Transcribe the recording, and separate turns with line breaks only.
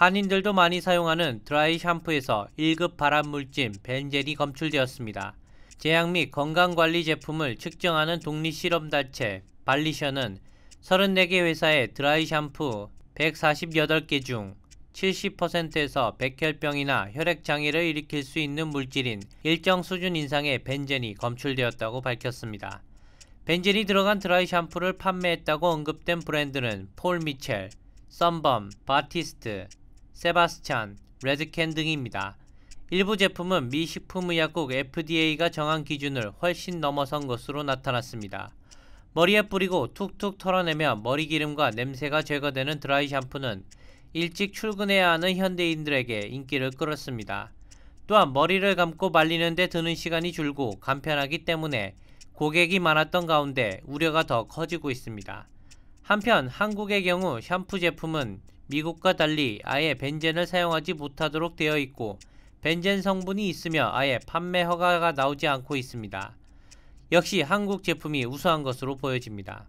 한인들도 많이 사용하는 드라이 샴푸에서 1급 발암물질 벤젠이 검출되었습니다. 제약 및 건강관리 제품을 측정하는 독립실험단체 발리션은 34개 회사의 드라이 샴푸 148개 중 70%에서 백혈병이나 혈액장애를 일으킬 수 있는 물질인 일정 수준 이상의 벤젠이 검출되었다고 밝혔습니다. 벤젠이 들어간 드라이 샴푸를 판매했다고 언급된 브랜드는 폴 미첼, 썬범, 바티스트, 세바스찬, 레드캔 등입니다. 일부 제품은 미 식품의약국 FDA가 정한 기준을 훨씬 넘어선 것으로 나타났습니다. 머리에 뿌리고 툭툭 털어내며 머리 기름과 냄새가 제거되는 드라이 샴푸는 일찍 출근해야 하는 현대인들에게 인기를 끌었습니다. 또한 머리를 감고 말리는데 드는 시간이 줄고 간편하기 때문에 고객이 많았던 가운데 우려가 더 커지고 있습니다. 한편 한국의 경우 샴푸 제품은 미국과 달리 아예 벤젠을 사용하지 못하도록 되어 있고 벤젠 성분이 있으며 아예 판매 허가가 나오지 않고 있습니다. 역시 한국 제품이 우수한 것으로 보여집니다.